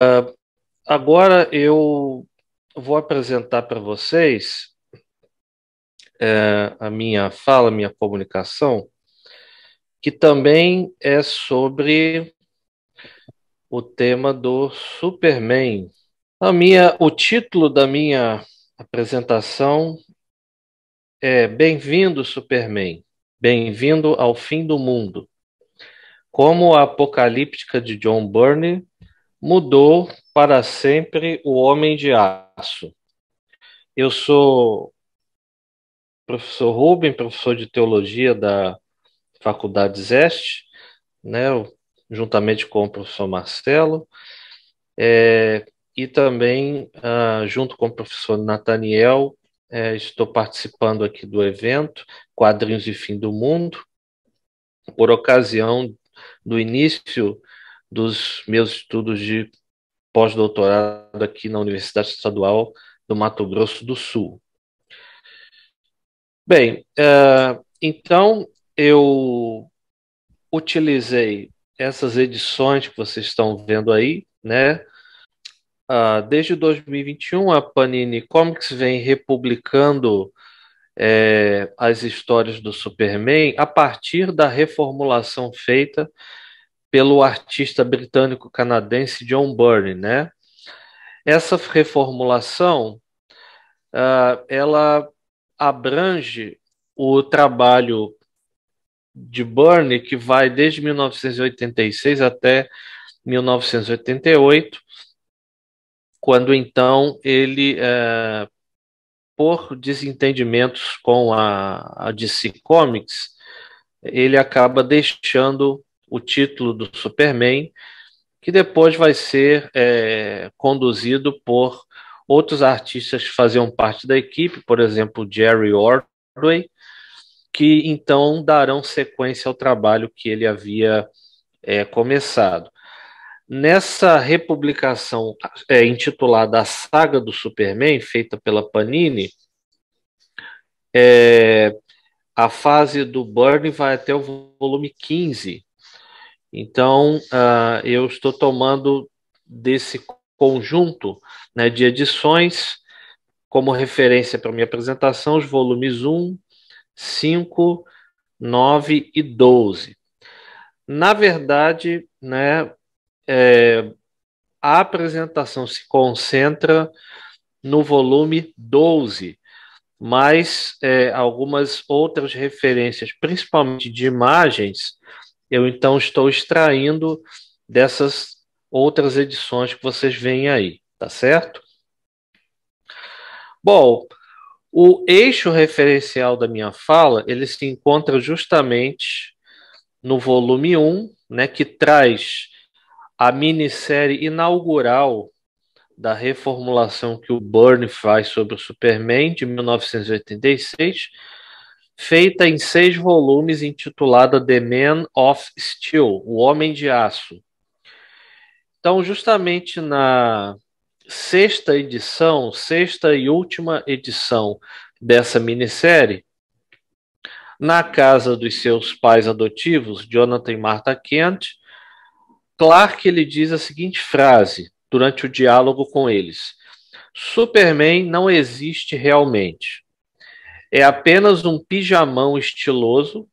Ah, agora eu vou apresentar para vocês é, a minha fala, a minha comunicação, que também é sobre o tema do Superman. A minha, o título da minha apresentação é Bem-vindo, Superman. Bem-vindo ao fim do mundo. Como a apocalíptica de John Burney mudou para sempre o homem de aço. Eu sou professor Rubem, professor de teologia da Faculdade Zeste, né, juntamente com o professor Marcelo, é, e também, ah, junto com o professor Nathaniel, é, estou participando aqui do evento Quadrinhos e Fim do Mundo, por ocasião do início dos meus estudos de pós-doutorado aqui na Universidade Estadual do Mato Grosso do Sul. Bem, uh, então eu utilizei essas edições que vocês estão vendo aí, né? Uh, desde 2021, a Panini Comics vem republicando é, as histórias do Superman a partir da reformulação feita pelo artista britânico-canadense John Burney, né? Essa reformulação, uh, ela abrange o trabalho de Burney, que vai desde 1986 até 1988, quando então ele, eh, por desentendimentos com a, a DC Comics, ele acaba deixando o título do Superman, que depois vai ser é, conduzido por outros artistas que faziam parte da equipe, por exemplo, Jerry Ordway, que então darão sequência ao trabalho que ele havia é, começado. Nessa republicação é, intitulada A Saga do Superman, feita pela Panini, é, a fase do Burning vai até o volume 15, então, uh, eu estou tomando desse conjunto né, de edições como referência para minha apresentação os volumes 1, 5, 9 e 12. Na verdade, né, é, a apresentação se concentra no volume 12, mas é, algumas outras referências, principalmente de imagens, eu então estou extraindo dessas outras edições que vocês veem aí, tá certo? Bom, o eixo referencial da minha fala, ele se encontra justamente no volume 1, né, que traz a minissérie inaugural da reformulação que o Byrne faz sobre o Superman de 1986 feita em seis volumes, intitulada The Man of Steel, O Homem de Aço. Então, justamente na sexta edição, sexta e última edição dessa minissérie, na casa dos seus pais adotivos, Jonathan e Martha Kent, Clark ele diz a seguinte frase durante o diálogo com eles: Superman não existe realmente. É apenas um pijamão estiloso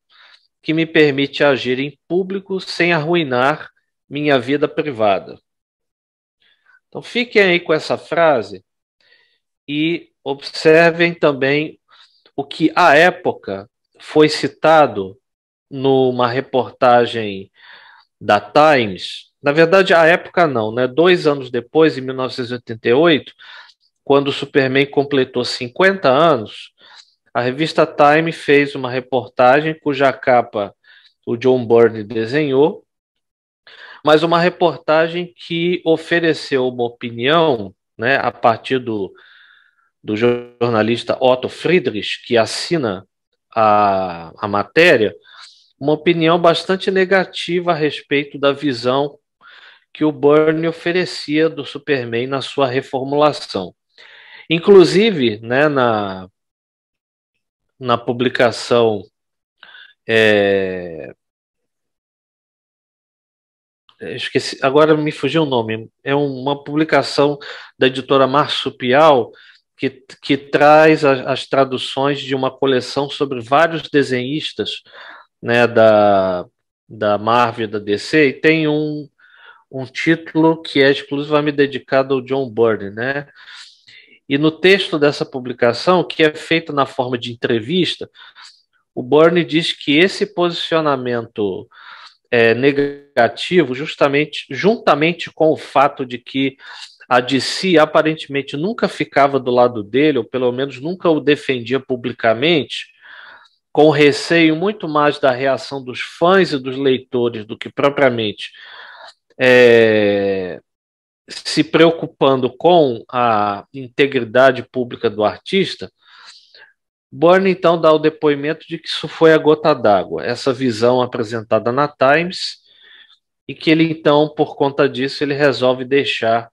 que me permite agir em público sem arruinar minha vida privada. Então fiquem aí com essa frase e observem também o que à época foi citado numa reportagem da Times. Na verdade, à época não, né? Dois anos depois, em 1988, quando o Superman completou 50 anos, a revista Time fez uma reportagem cuja capa o John Byrne desenhou, mas uma reportagem que ofereceu uma opinião, né, a partir do, do jornalista Otto Friedrich, que assina a, a matéria, uma opinião bastante negativa a respeito da visão que o Byrne oferecia do Superman na sua reformulação. Inclusive, né, na, na publicação é, é, esqueci, agora me fugiu o nome, é uma publicação da editora Marsupial que, que traz as, as traduções de uma coleção sobre vários desenhistas né, da, da Marvel da DC, e tem um, um título que é exclusivamente dedicado ao John Byrne, né? E no texto dessa publicação, que é feito na forma de entrevista, o Bernie diz que esse posicionamento é, negativo, justamente juntamente com o fato de que a DC aparentemente nunca ficava do lado dele, ou pelo menos nunca o defendia publicamente, com receio muito mais da reação dos fãs e dos leitores do que propriamente é, se preocupando com a integridade pública do artista, Burnie então dá o depoimento de que isso foi a gota d'água, essa visão apresentada na Times, e que ele então, por conta disso, ele resolve deixar,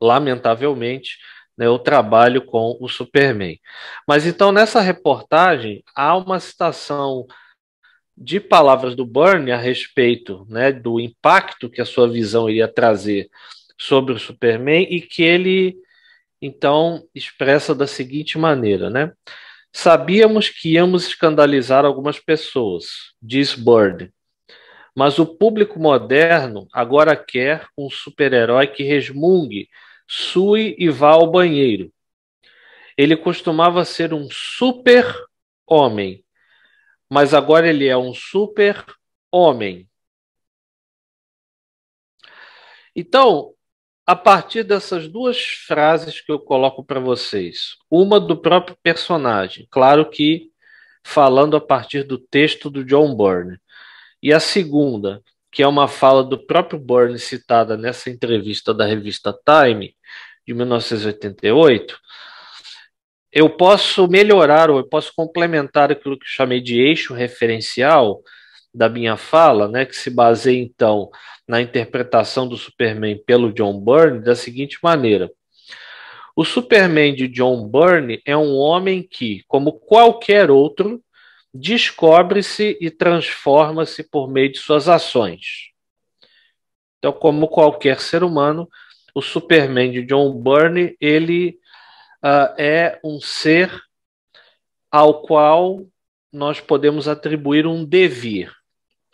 lamentavelmente, né, o trabalho com o Superman. Mas então nessa reportagem há uma citação de palavras do Byrne a respeito né, do impacto que a sua visão iria trazer sobre o Superman e que ele então expressa da seguinte maneira, né? Sabíamos que íamos escandalizar algumas pessoas, diz Byrne, mas o público moderno agora quer um super-herói que resmungue, sue e vá ao banheiro. Ele costumava ser um super-homem, mas agora ele é um super-homem. Então, a partir dessas duas frases que eu coloco para vocês, uma do próprio personagem, claro que falando a partir do texto do John Byrne, e a segunda, que é uma fala do próprio Byrne citada nessa entrevista da revista Time, de 1988, eu posso melhorar ou eu posso complementar aquilo que eu chamei de eixo referencial da minha fala, né, que se baseia então na interpretação do Superman pelo John Byrne da seguinte maneira. O Superman de John Byrne é um homem que, como qualquer outro, descobre-se e transforma-se por meio de suas ações. Então, como qualquer ser humano, o Superman de John Byrne, ele uh, é um ser ao qual nós podemos atribuir um devir,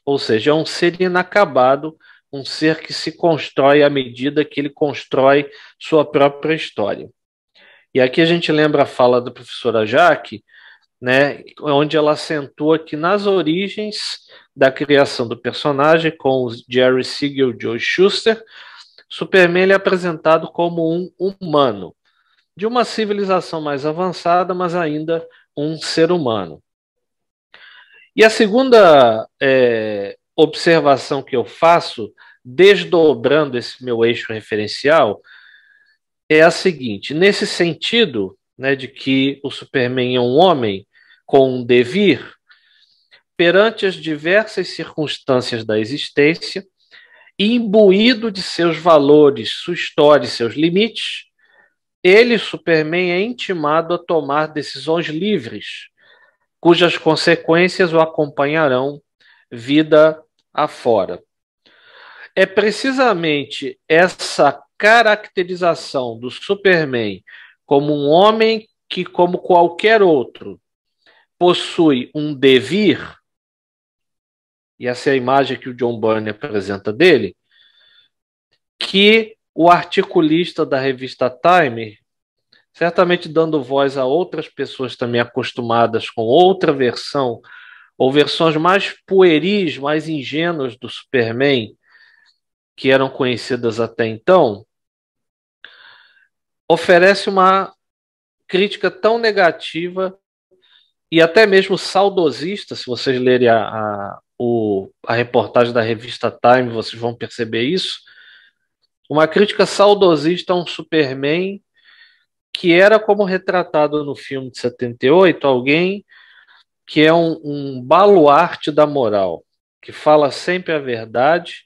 ou seja, é um ser inacabado, um ser que se constrói à medida que ele constrói sua própria história. E aqui a gente lembra a fala da professora Jaque, né, onde ela acentua que nas origens da criação do personagem com os Jerry Siegel e Joe Schuster, Superman é apresentado como um humano, de uma civilização mais avançada, mas ainda um ser humano. E a segunda é, observação que eu faço, desdobrando esse meu eixo referencial, é a seguinte: nesse sentido, né, de que o Superman é um homem com um devir, perante as diversas circunstâncias da existência, imbuído de seus valores, sua história e seus limites, ele, Superman, é intimado a tomar decisões livres, cujas consequências o acompanharão vida afora. É precisamente essa caracterização do Superman como um homem que, como qualquer outro, possui um devir, e essa é a imagem que o John Byrne apresenta dele, que o articulista da revista Time, certamente dando voz a outras pessoas também acostumadas com outra versão, ou versões mais pueris, mais ingênuas do Superman, que eram conhecidas até então, oferece uma crítica tão negativa e até mesmo saudosista, se vocês lerem a, a, o, a reportagem da revista Time, vocês vão perceber isso, uma crítica saudosista a um Superman que era como retratado no filme de 78, alguém que é um, um baluarte da moral, que fala sempre a verdade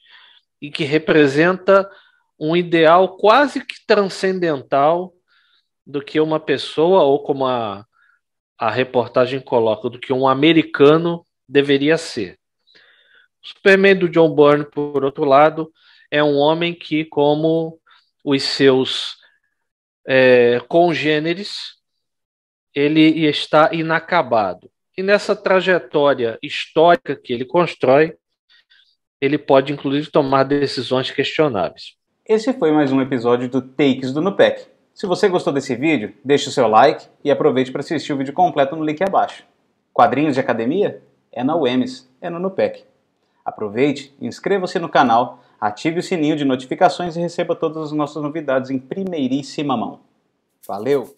e que representa um ideal quase que transcendental do que uma pessoa, ou como a, a reportagem coloca, do que um americano deveria ser. O Superman do John Byrne, por outro lado, é um homem que, como os seus é, congêneres, ele está inacabado. E nessa trajetória histórica que ele constrói, ele pode inclusive tomar decisões questionáveis. Esse foi mais um episódio do Takes do Nupec. Se você gostou desse vídeo, deixe o seu like e aproveite para assistir o vídeo completo no link abaixo. Quadrinhos de academia? É na UEMS, é no Nupec. Aproveite e inscreva-se no canal Ative o sininho de notificações e receba todas as nossas novidades em primeiríssima mão. Valeu!